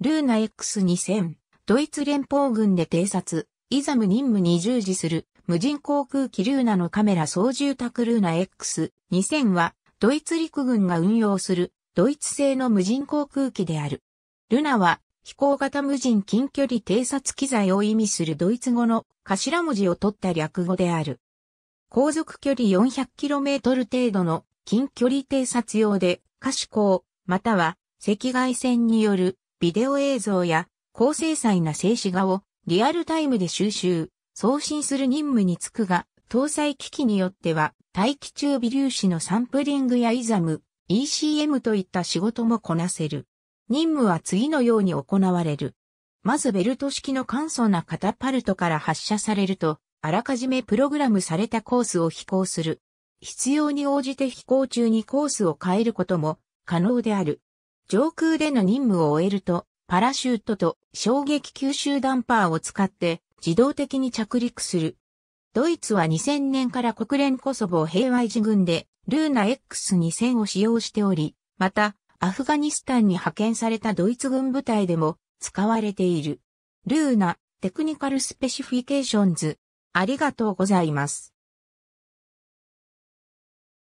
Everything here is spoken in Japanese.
ルーナ X2000、ドイツ連邦軍で偵察、イザム任務に従事する、無人航空機ルーナのカメラ操縦宅ルーナ X2000 は、ドイツ陸軍が運用する、ドイツ製の無人航空機である。ルナは、飛行型無人近距離偵察機材を意味するドイツ語の頭文字を取った略語である。航続距離 400km 程度の近距離偵察用で、可視光、または赤外線によるビデオ映像や高精細な静止画をリアルタイムで収集、送信する任務に就くが、搭載機器によっては大気中微粒子のサンプリングやイザム、ECM といった仕事もこなせる。任務は次のように行われる。まずベルト式の簡素なカタパルトから発射されると、あらかじめプログラムされたコースを飛行する。必要に応じて飛行中にコースを変えることも可能である。上空での任務を終えると、パラシュートと衝撃吸収ダンパーを使って自動的に着陸する。ドイツは2000年から国連コソボ平和維持軍でルーナ X2000 を使用しており、またアフガニスタンに派遣されたドイツ軍部隊でも使われている。ルーナテクニカルスペシフィケーションズありがとうございます。